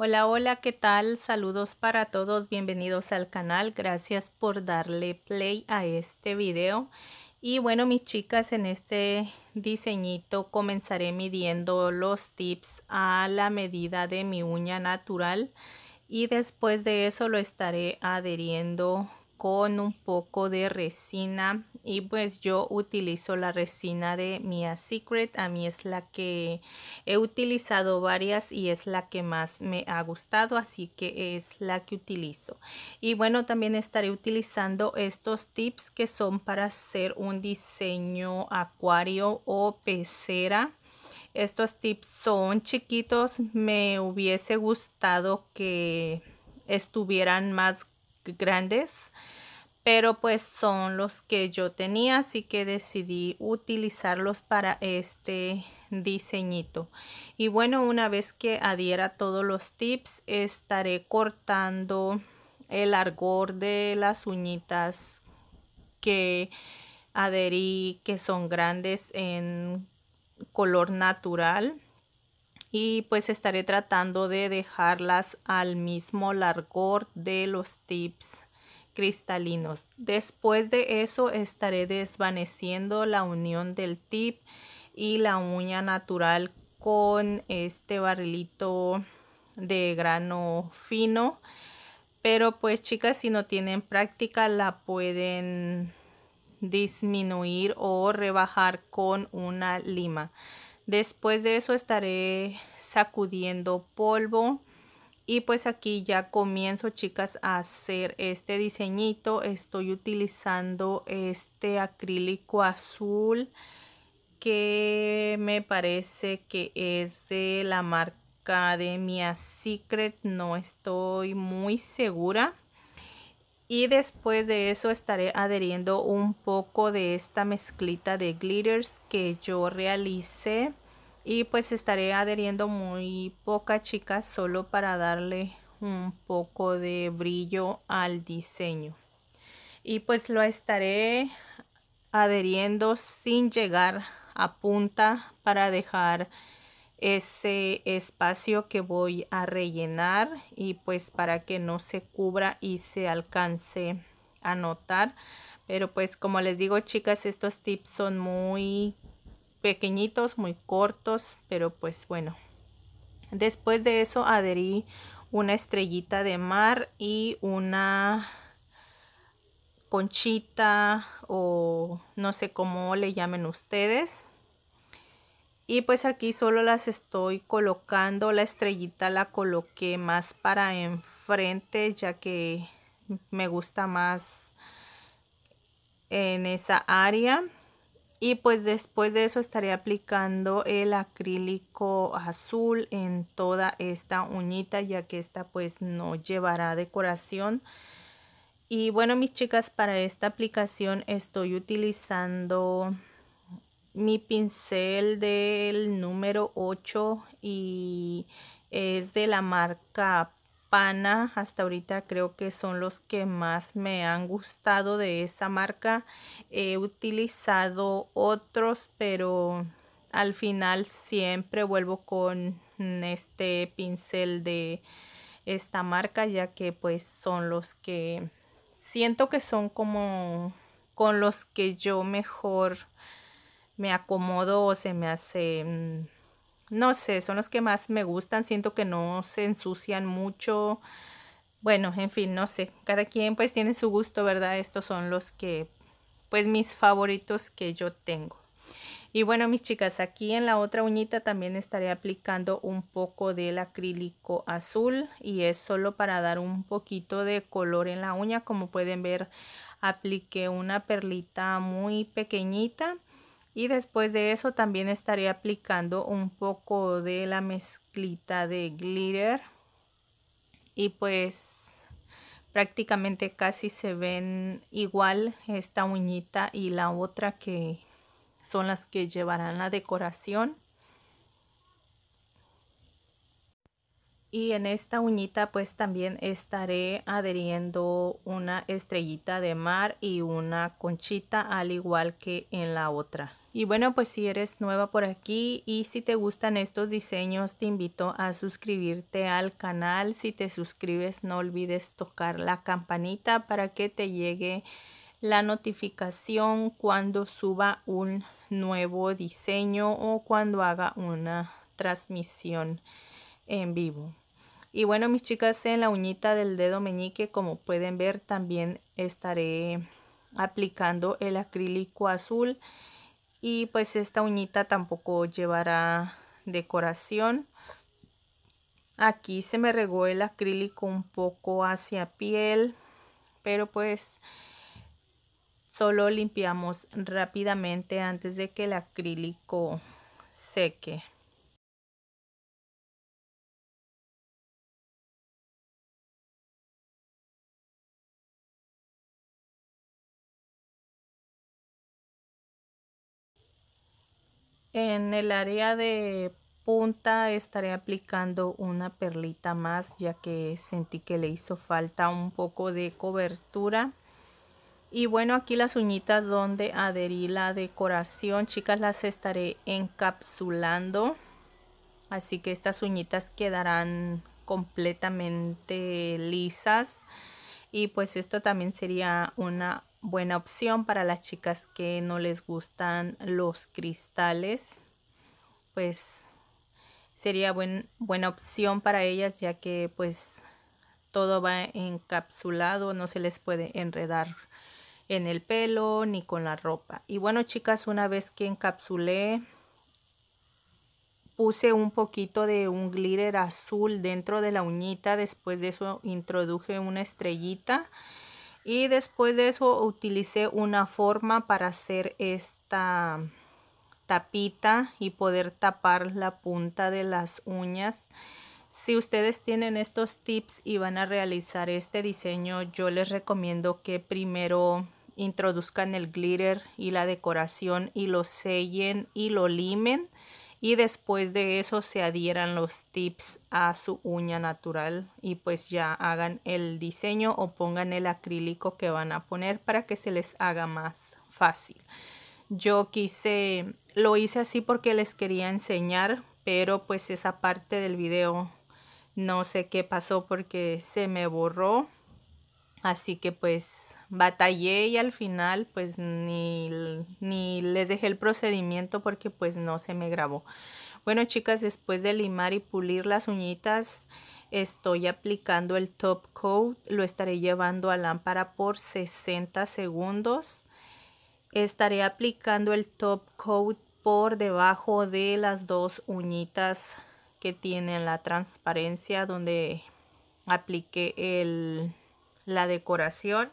Hola, hola, ¿qué tal? Saludos para todos, bienvenidos al canal, gracias por darle play a este video. Y bueno, mis chicas, en este diseñito comenzaré midiendo los tips a la medida de mi uña natural y después de eso lo estaré adheriendo con un poco de resina y pues yo utilizo la resina de Mia Secret. A mí es la que he utilizado varias y es la que más me ha gustado, así que es la que utilizo. Y bueno, también estaré utilizando estos tips que son para hacer un diseño acuario o pecera. Estos tips son chiquitos, me hubiese gustado que estuvieran más grandes pero pues son los que yo tenía, así que decidí utilizarlos para este diseñito. Y bueno, una vez que adhiera todos los tips, estaré cortando el argor de las uñitas que adherí, que son grandes en color natural y pues estaré tratando de dejarlas al mismo largor de los tips cristalinos. Después de eso estaré desvaneciendo la unión del tip y la uña natural con este barrilito de grano fino. Pero pues chicas, si no tienen práctica la pueden disminuir o rebajar con una lima. Después de eso estaré sacudiendo polvo y pues aquí ya comienzo chicas a hacer este diseñito estoy utilizando este acrílico azul que me parece que es de la marca de Mia Secret no estoy muy segura y después de eso estaré adheriendo un poco de esta mezclita de glitters que yo realicé y pues estaré adheriendo muy poca chicas solo para darle un poco de brillo al diseño y pues lo estaré adheriendo sin llegar a punta para dejar ese espacio que voy a rellenar y pues para que no se cubra y se alcance a notar pero pues como les digo chicas estos tips son muy pequeñitos, muy cortos, pero pues bueno. Después de eso adherí una estrellita de mar y una conchita o no sé cómo le llamen ustedes. Y pues aquí solo las estoy colocando, la estrellita la coloqué más para enfrente ya que me gusta más en esa área y pues después de eso estaré aplicando el acrílico azul en toda esta uñita ya que esta pues no llevará decoración. Y bueno mis chicas para esta aplicación estoy utilizando mi pincel del número 8 y es de la marca pana hasta ahorita creo que son los que más me han gustado de esa marca he utilizado otros pero al final siempre vuelvo con este pincel de esta marca ya que pues son los que siento que son como con los que yo mejor me acomodo o se me hace mm, no sé, son los que más me gustan, siento que no se ensucian mucho. Bueno, en fin, no sé, cada quien pues tiene su gusto, ¿verdad? Estos son los que, pues mis favoritos que yo tengo. Y bueno, mis chicas, aquí en la otra uñita también estaré aplicando un poco del acrílico azul y es solo para dar un poquito de color en la uña. Como pueden ver, apliqué una perlita muy pequeñita y después de eso también estaré aplicando un poco de la mezclita de glitter y pues prácticamente casi se ven igual esta uñita y la otra que son las que llevarán la decoración y en esta uñita pues también estaré adheriendo una estrellita de mar y una conchita al igual que en la otra y bueno, pues si eres nueva por aquí y si te gustan estos diseños, te invito a suscribirte al canal. Si te suscribes, no olvides tocar la campanita para que te llegue la notificación cuando suba un nuevo diseño o cuando haga una transmisión en vivo. Y bueno, mis chicas, en la uñita del dedo meñique, como pueden ver, también estaré aplicando el acrílico azul y pues esta uñita tampoco llevará decoración aquí se me regó el acrílico un poco hacia piel pero pues solo limpiamos rápidamente antes de que el acrílico seque En el área de punta estaré aplicando una perlita más ya que sentí que le hizo falta un poco de cobertura. Y bueno, aquí las uñitas donde adherí la decoración, chicas, las estaré encapsulando. Así que estas uñitas quedarán completamente lisas. Y pues esto también sería una buena opción para las chicas que no les gustan los cristales. Pues sería buena opción para ellas ya que pues todo va encapsulado, no se les puede enredar en el pelo ni con la ropa. Y bueno chicas, una vez que encapsulé, puse un poquito de un glitter azul dentro de la uñita. Después de eso introduje una estrellita y después de eso utilicé una forma para hacer esta tapita y poder tapar la punta de las uñas si ustedes tienen estos tips y van a realizar este diseño yo les recomiendo que primero introduzcan el glitter y la decoración y lo sellen y lo limen y después de eso se adhieran los tips a su uña natural y pues ya hagan el diseño o pongan el acrílico que van a poner para que se les haga más fácil. Yo quise, lo hice así porque les quería enseñar, pero pues esa parte del video no sé qué pasó porque se me borró. Así que pues batallé y al final pues ni, les dejé el procedimiento porque pues no se me grabó. Bueno chicas, después de limar y pulir las uñitas, estoy aplicando el top coat. Lo estaré llevando a lámpara por 60 segundos. Estaré aplicando el top coat por debajo de las dos uñitas que tienen la transparencia donde apliqué el, la decoración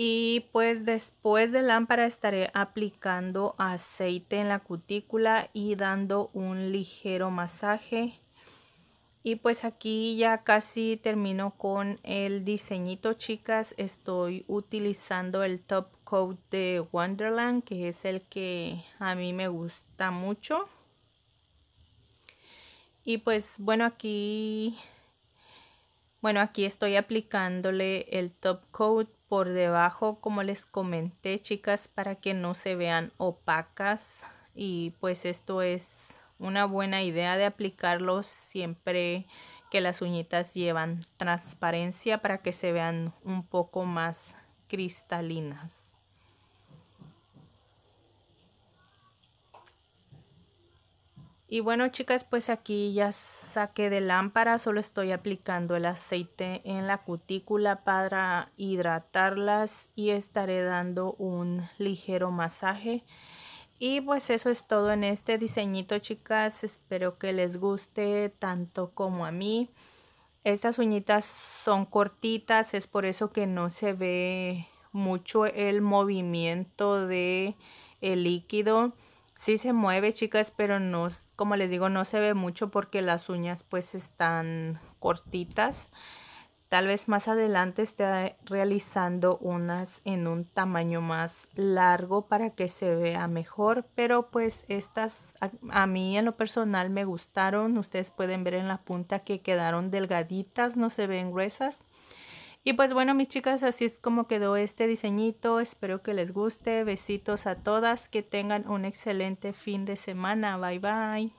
y pues después de lámpara estaré aplicando aceite en la cutícula y dando un ligero masaje y pues aquí ya casi termino con el diseñito chicas estoy utilizando el top coat de Wonderland que es el que a mí me gusta mucho y pues bueno aquí bueno, aquí estoy aplicándole el top coat por debajo, como les comenté, chicas, para que no se vean opacas. Y pues esto es una buena idea de aplicarlo siempre que las uñitas llevan transparencia para que se vean un poco más cristalinas. Y bueno chicas, pues aquí ya saqué de lámpara, solo estoy aplicando el aceite en la cutícula para hidratarlas y estaré dando un ligero masaje. Y pues eso es todo en este diseñito chicas, espero que les guste tanto como a mí. Estas uñitas son cortitas, es por eso que no se ve mucho el movimiento de el líquido sí se mueve, chicas, pero no, como les digo, no se ve mucho porque las uñas pues están cortitas. Tal vez más adelante esté realizando unas en un tamaño más largo para que se vea mejor. Pero pues estas a, a, mí en lo personal me gustaron. Ustedes pueden ver en la punta que quedaron delgaditas, no se ven gruesas. Y pues bueno, mis chicas, así es como quedó este diseñito. Espero que les guste. Besitos a todas. Que tengan un excelente fin de semana. Bye, bye.